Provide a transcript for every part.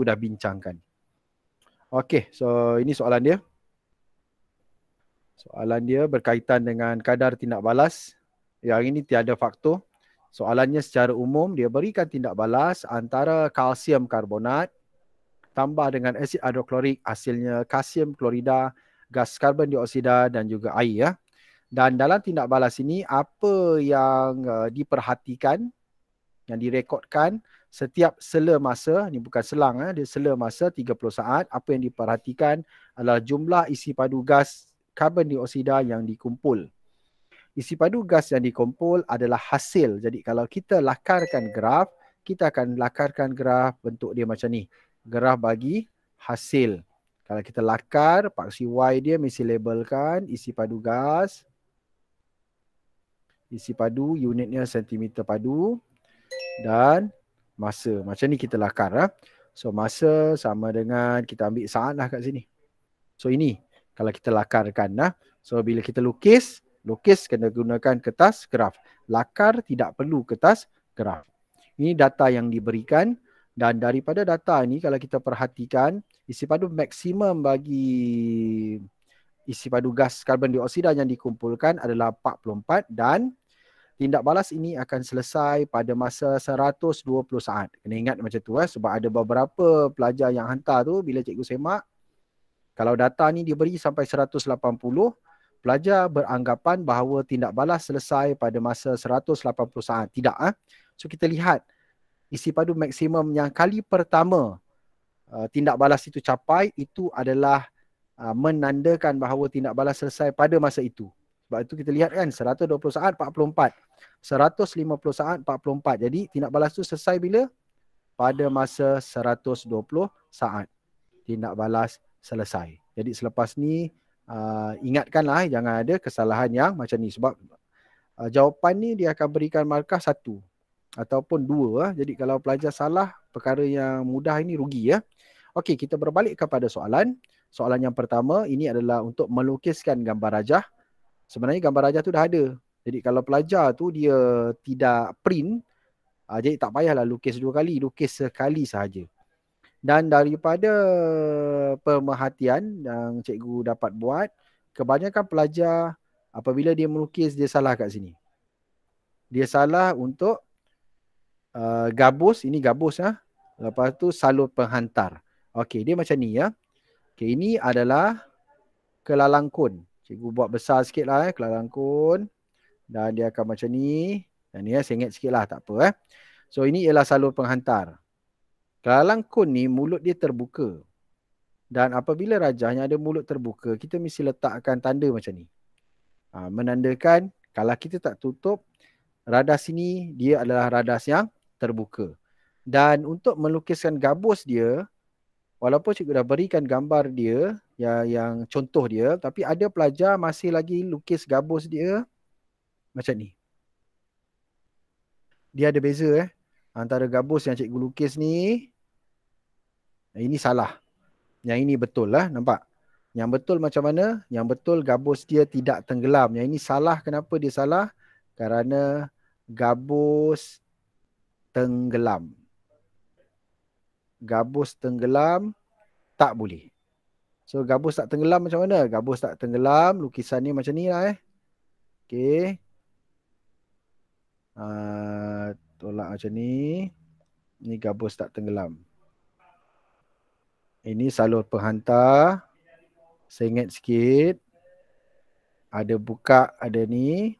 cikgu dah bincangkan. Okey, so ini soalan dia. Soalan dia berkaitan dengan kadar tindak balas. Yang ini tiada faktor. Soalannya secara umum dia berikan tindak balas antara kalsium karbonat tambah dengan asid hidroklorik hasilnya kalsium klorida, gas karbon dioksida dan juga air ya. Dan dalam tindak balas ini apa yang uh, diperhatikan yang direkodkan setiap sela masa, ni bukan selang eh, dia sela masa 30 saat, apa yang diperhatikan adalah jumlah isi padu gas karbon dioksida yang dikumpul. Isi padu gas yang dikumpul adalah hasil. Jadi kalau kita lakarkan graf, kita akan lakarkan graf bentuk dia macam ni. Graf bagi hasil. Kalau kita lakar, paksi Y dia mesti labelkan isi padu gas. Isi padu unitnya sentimeter padu. Dan masa. Macam ni kita lakar lah. So masa sama dengan kita ambil saat lah kat sini. So ini kalau kita lakarkan lah. So bila kita lukis, lukis kena gunakan kertas graf. Lakar tidak perlu kertas graf. Ini data yang diberikan dan daripada data ni kalau kita perhatikan isi padu maksimum bagi isi padu gas karbon dioksida yang dikumpulkan adalah 44 dan tindak balas ini akan selesai pada masa 120 saat. Kena ingat macam tu eh sebab ada beberapa pelajar yang hantar tu bila cikgu semak kalau data ni diberi sampai 180 pelajar beranggapan bahawa tindak balas selesai pada masa 180 saat. Tidak Eh? So kita lihat isi padu maksimum yang kali pertama uh, tindak balas itu capai itu adalah uh, menandakan bahawa tindak balas selesai pada masa itu. Sebab itu kita lihat kan 120 saat 44. 150 saat 44. Jadi tindak balas tu selesai bila? Pada masa 120 saat. Tindak balas selesai. Jadi selepas ni uh, ingatkanlah jangan ada kesalahan yang macam ni. Sebab uh, jawapan ni dia akan berikan markah satu ataupun dua. Ah. Jadi kalau pelajar salah perkara yang mudah ini rugi ya. Okey kita berbalik kepada soalan. Soalan yang pertama ini adalah untuk melukiskan gambar rajah sebenarnya gambar rajah tu dah ada. Jadi kalau pelajar tu dia tidak print, uh, jadi tak payahlah lukis dua kali, lukis sekali sahaja. Dan daripada pemerhatian yang cikgu dapat buat, kebanyakan pelajar apabila dia melukis, dia salah kat sini. Dia salah untuk uh, gabus, ini gabus ya. Lepas tu salur penghantar. Okey, dia macam ni ya. Okey, ini adalah kelalangkun. Cikgu buat besar sikit lah eh, kelas rangkun. Dan dia akan macam ni. Dan ni eh, sengit sikit lah, tak apa eh. So ini ialah salur penghantar. Kelas rangkun ni mulut dia terbuka. Dan apabila rajahnya ada mulut terbuka, kita mesti letakkan tanda macam ni. Ha, menandakan kalau kita tak tutup, radas ini dia adalah radas yang terbuka. Dan untuk melukiskan gabus dia, walaupun cikgu dah berikan gambar dia yang yang contoh dia tapi ada pelajar masih lagi lukis gabus dia macam ni dia ada beza eh antara gabus yang cikgu lukis ni ini salah yang ini betul lah nampak yang betul macam mana yang betul gabus dia tidak tenggelam yang ini salah kenapa dia salah kerana gabus tenggelam gabus tenggelam tak boleh. So gabus tak tenggelam macam mana? Gabus tak tenggelam lukisan ni macam ni lah eh. Okay. Uh, ah, tolak macam ni. Ni gabus tak tenggelam. Ini salur penghantar. Sengit sikit. Ada buka ada ni.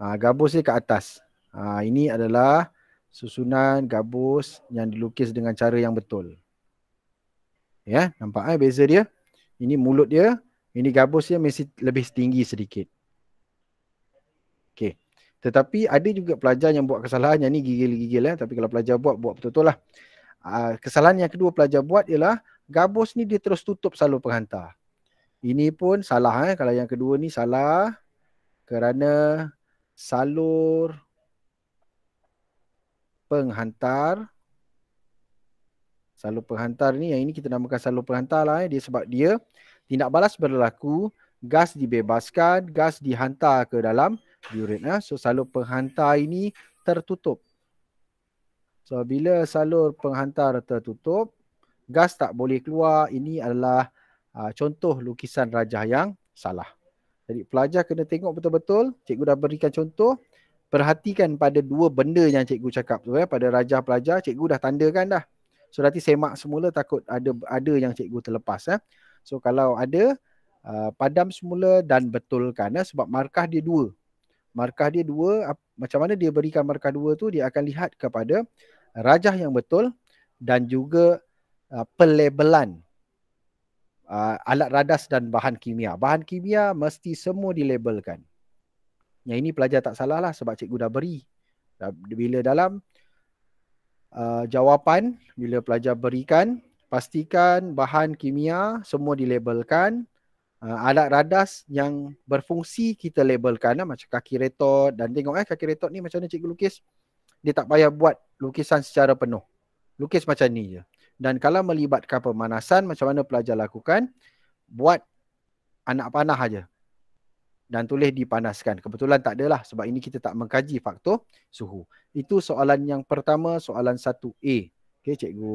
Uh, gabus ni kat atas. Uh, ini adalah susunan gabus yang dilukis dengan cara yang betul. Ya, yeah, nampak eh beza dia? Ini mulut dia, ini gabus dia mesti lebih tinggi sedikit. Okey. Tetapi ada juga pelajar yang buat kesalahan yang ni gigil-gigil eh. Tapi kalau pelajar buat, buat betul-betul lah. Uh, kesalahan yang kedua pelajar buat ialah gabus ni dia terus tutup salur penghantar. Ini pun salah eh. Kalau yang kedua ni salah kerana salur penghantar Salur penghantar ni yang ini kita namakan salur penghantar lah eh. dia Sebab dia tindak balas berlaku Gas dibebaskan, gas dihantar ke dalam urine eh. So salur penghantar ini tertutup So bila salur penghantar tertutup Gas tak boleh keluar Ini adalah uh, contoh lukisan rajah yang salah Jadi pelajar kena tengok betul-betul Cikgu dah berikan contoh perhatikan pada dua benda yang cikgu cakap tu eh. pada raja pelajar cikgu dah tandakan dah so nanti semak semula takut ada ada yang cikgu terlepas eh. so kalau ada uh, padam semula dan betulkan eh. sebab markah dia dua markah dia dua ap, macam mana dia berikan markah dua tu dia akan lihat kepada rajah yang betul dan juga uh, pelabelan uh, alat radas dan bahan kimia bahan kimia mesti semua dilabelkan yang ini pelajar tak salah lah sebab cikgu dah beri. Bila dalam uh, jawapan, bila pelajar berikan, pastikan bahan kimia semua dilabelkan. Uh, alat radas yang berfungsi kita labelkan lah macam kaki retot dan tengok eh kaki retot ni macam mana cikgu lukis. Dia tak payah buat lukisan secara penuh. Lukis macam ni je. Dan kalau melibatkan pemanasan macam mana pelajar lakukan, buat anak panah aja dan tulis dipanaskan. Kebetulan tak adalah sebab ini kita tak mengkaji faktor suhu. Itu soalan yang pertama, soalan 1A. Okey, cikgu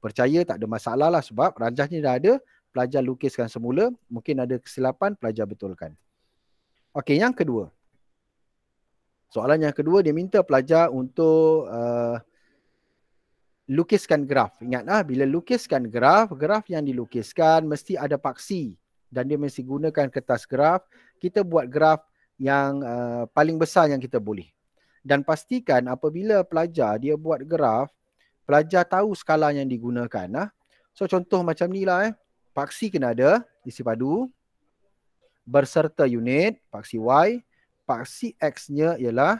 percaya tak ada masalah lah sebab ranjahnya dah ada. Pelajar lukiskan semula. Mungkin ada kesilapan, pelajar betulkan. Okey, yang kedua. Soalan yang kedua, dia minta pelajar untuk uh, lukiskan graf. Ingatlah, bila lukiskan graf, graf yang dilukiskan mesti ada paksi dan dia mesti gunakan kertas graf kita buat graf yang uh, paling besar yang kita boleh dan pastikan apabila pelajar dia buat graf pelajar tahu skala yang digunakan ah so contoh macam ni lah eh paksi kena ada isi padu berserta unit paksi y paksi x nya ialah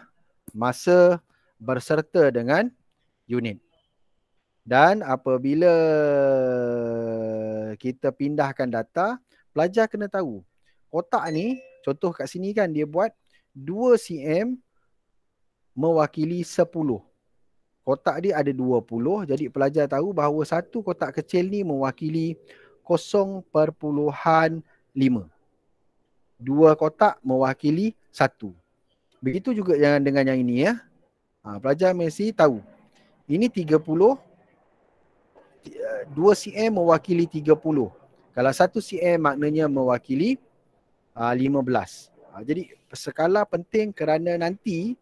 masa berserta dengan unit dan apabila kita pindahkan data pelajar kena tahu kotak ni contoh kat sini kan dia buat 2 cm mewakili 10 kotak dia ada 20 jadi pelajar tahu bahawa satu kotak kecil ni mewakili 0.5 dua kotak mewakili satu begitu juga dengan dengan yang ini ya ha, pelajar mesti tahu ini 30 2 cm mewakili kalau 1 cm maknanya mewakili uh, 15. Uh, jadi skala penting kerana nanti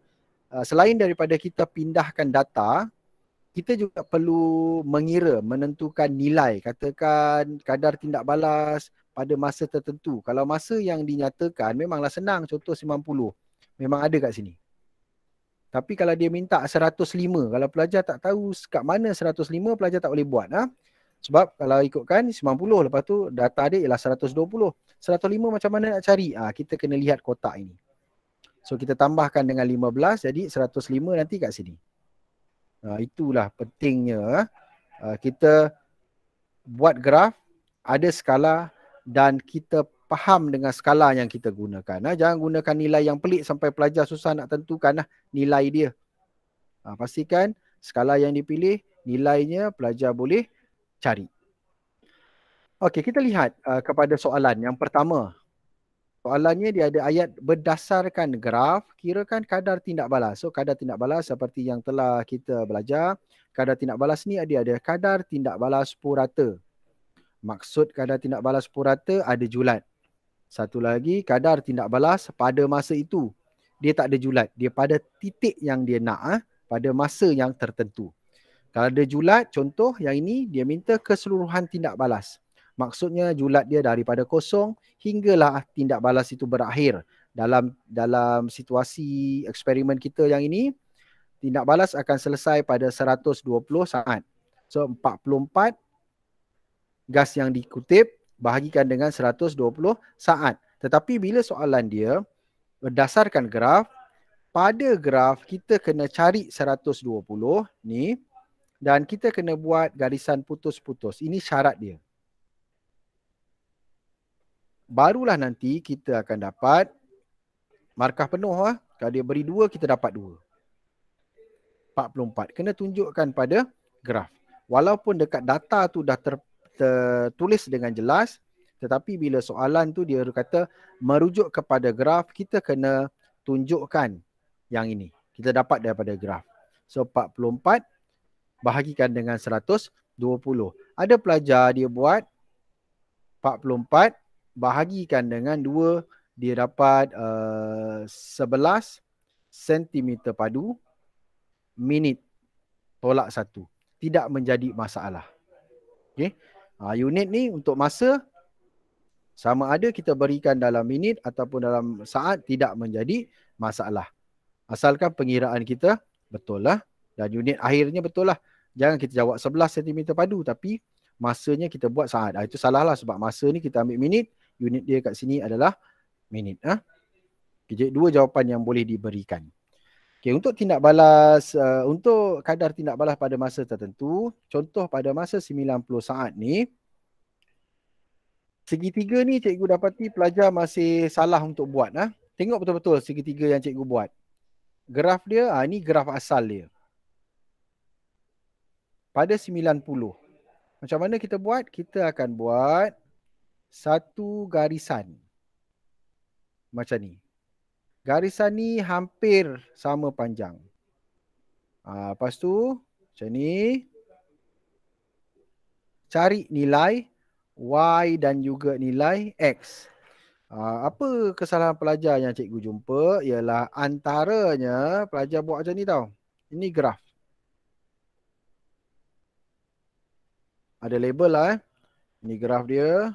uh, selain daripada kita pindahkan data, kita juga perlu mengira, menentukan nilai, katakan kadar tindak balas pada masa tertentu. Kalau masa yang dinyatakan memanglah senang contoh 90. Memang ada kat sini. Tapi kalau dia minta 105, kalau pelajar tak tahu kat mana 105, pelajar tak boleh buat. Ha? Sebab kalau ikutkan 90 lepas tu data dia ialah 120. 105 macam mana nak cari? Ah ha, kita kena lihat kotak ini. So kita tambahkan dengan 15 jadi 105 nanti kat sini. Ha, itulah pentingnya ha, kita buat graf ada skala dan kita faham dengan skala yang kita gunakan. Ha, jangan gunakan nilai yang pelik sampai pelajar susah nak tentukan ha, nilai dia. Ha, pastikan skala yang dipilih nilainya pelajar boleh cari. Okey, kita lihat uh, kepada soalan yang pertama. Soalannya dia ada ayat berdasarkan graf, kirakan kadar tindak balas. So kadar tindak balas seperti yang telah kita belajar, kadar tindak balas ni dia ada kadar tindak balas purata. Maksud kadar tindak balas purata ada julat. Satu lagi kadar tindak balas pada masa itu. Dia tak ada julat. Dia pada titik yang dia nak ah, pada masa yang tertentu. Kalau dia julat, contoh yang ini dia minta keseluruhan tindak balas. Maksudnya julat dia daripada kosong hinggalah tindak balas itu berakhir. Dalam dalam situasi eksperimen kita yang ini, tindak balas akan selesai pada 120 saat. So 44 gas yang dikutip bahagikan dengan 120 saat. Tetapi bila soalan dia berdasarkan graf, pada graf kita kena cari 120 ni dan kita kena buat garisan putus-putus. Ini syarat dia. Barulah nanti kita akan dapat markah penuh lah. Kalau dia beri dua, kita dapat dua. 44. Kena tunjukkan pada graf. Walaupun dekat data tu dah ter, tertulis dengan jelas, tetapi bila soalan tu dia kata merujuk kepada graf, kita kena tunjukkan yang ini. Kita dapat daripada graf. So 44 bahagikan dengan 120. Ada pelajar dia buat 44 bahagikan dengan 2 dia dapat uh, 11 cm padu minit tolak 1. Tidak menjadi masalah. Okey. Ha, unit ni untuk masa sama ada kita berikan dalam minit ataupun dalam saat tidak menjadi masalah. Asalkan pengiraan kita betul lah dan unit akhirnya betul lah jangan kita jawab 11 cm padu tapi masanya kita buat saat. Ah, itu salah lah sebab masa ni kita ambil minit, unit dia kat sini adalah minit. Ah. Okay, jadi dua jawapan yang boleh diberikan. Okay, untuk tindak balas, uh, untuk kadar tindak balas pada masa tertentu, contoh pada masa 90 saat ni, segitiga ni cikgu dapati pelajar masih salah untuk buat. Ah. Tengok betul-betul segitiga yang cikgu buat. Graf dia, ah, ni graf asal dia pada 90. Macam mana kita buat? Kita akan buat satu garisan. Macam ni. Garisan ni hampir sama panjang. Ha, lepas tu macam ni. Cari nilai Y dan juga nilai X. Ha, apa kesalahan pelajar yang cikgu jumpa? Ialah antaranya pelajar buat macam ni tau. Ini graf. ada label lah eh. Ni graf dia.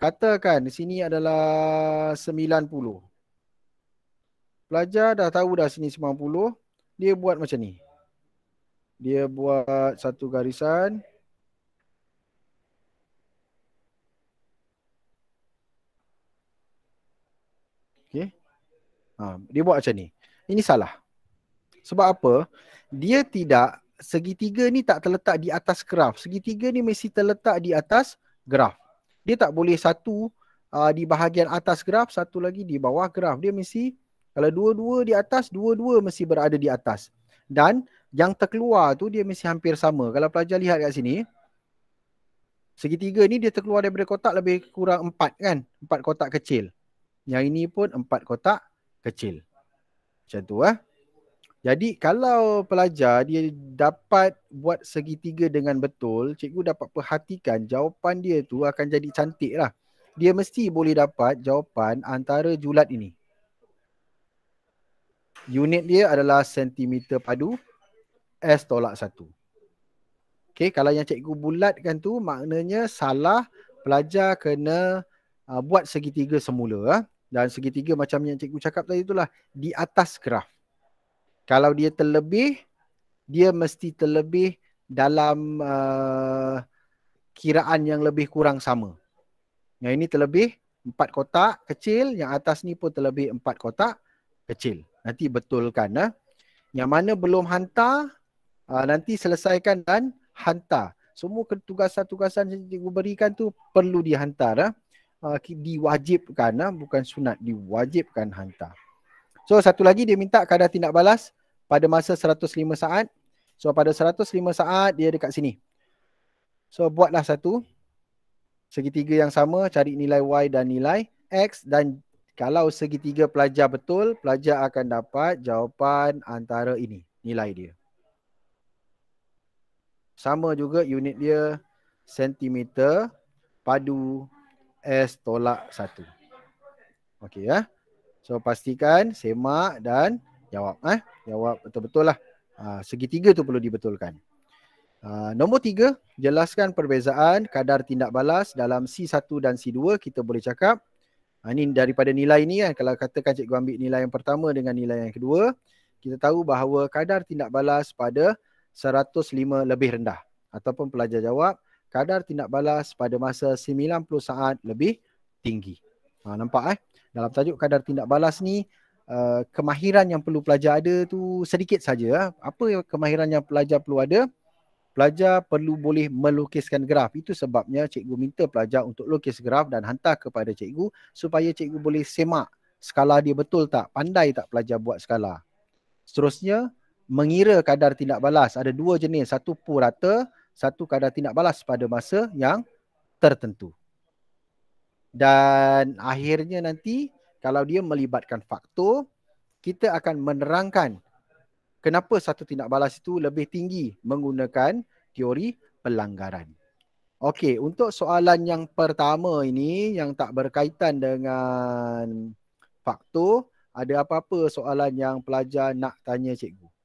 Katakan di sini adalah 90. Pelajar dah tahu dah sini 90. Dia buat macam ni. Dia buat satu garisan. Okay. Ha, dia buat macam ni. Ini salah. Sebab apa? Dia tidak segitiga ni tak terletak di atas graf. Segitiga ni mesti terletak di atas graf. Dia tak boleh satu uh, di bahagian atas graf, satu lagi di bawah graf. Dia mesti kalau dua-dua di atas, dua-dua mesti berada di atas. Dan yang terkeluar tu dia mesti hampir sama. Kalau pelajar lihat kat sini, segitiga ni dia terkeluar daripada kotak lebih kurang empat kan? Empat kotak kecil. Yang ini pun empat kotak kecil. Macam tu lah. Eh? Jadi kalau pelajar dia dapat buat segitiga dengan betul, cikgu dapat perhatikan jawapan dia tu akan jadi cantik lah. Dia mesti boleh dapat jawapan antara julat ini. Unit dia adalah sentimeter padu S tolak satu. Okay, kalau yang cikgu bulatkan tu maknanya salah pelajar kena uh, buat segitiga semula. Eh? Dan segitiga macam yang cikgu cakap tadi itulah di atas graf kalau dia terlebih dia mesti terlebih dalam uh, kiraan yang lebih kurang sama. Yang ini terlebih empat kotak kecil, yang atas ni pun terlebih empat kotak kecil. Nanti betulkan eh. Yang mana belum hantar uh, nanti selesaikan dan hantar. Semua tugasan-tugasan yang cikgu berikan tu perlu dihantar eh. Uh, diwajibkan eh. bukan sunat, diwajibkan hantar. So satu lagi dia minta kadar tindak balas pada masa 105 saat. So pada 105 saat dia dekat sini. So buatlah satu segitiga yang sama cari nilai y dan nilai x dan kalau segitiga pelajar betul, pelajar akan dapat jawapan antara ini, nilai dia. Sama juga unit dia sentimeter padu S tolak satu. Okey ya. Eh? So pastikan semak dan jawab eh. Jawab betul-betul lah. Ha, segitiga tu perlu dibetulkan. Ha, nombor tiga, jelaskan perbezaan kadar tindak balas dalam C1 dan C2 kita boleh cakap. Ha, ini daripada nilai ni kan. Kalau katakan cikgu ambil nilai yang pertama dengan nilai yang kedua. Kita tahu bahawa kadar tindak balas pada 105 lebih rendah. Ataupun pelajar jawab kadar tindak balas pada masa 90 saat lebih tinggi. Ha, nampak eh? Dalam tajuk kadar tindak balas ni, uh, kemahiran yang perlu pelajar ada tu sedikit saja. Eh? Apa kemahiran yang pelajar perlu ada? Pelajar perlu boleh melukiskan graf. Itu sebabnya cikgu minta pelajar untuk lukis graf dan hantar kepada cikgu supaya cikgu boleh semak skala dia betul tak? Pandai tak pelajar buat skala? Seterusnya, mengira kadar tindak balas. Ada dua jenis. Satu purata, satu kadar tindak balas pada masa yang tertentu dan akhirnya nanti kalau dia melibatkan faktor kita akan menerangkan kenapa satu tindak balas itu lebih tinggi menggunakan teori pelanggaran. Okey, untuk soalan yang pertama ini yang tak berkaitan dengan faktor, ada apa-apa soalan yang pelajar nak tanya cikgu?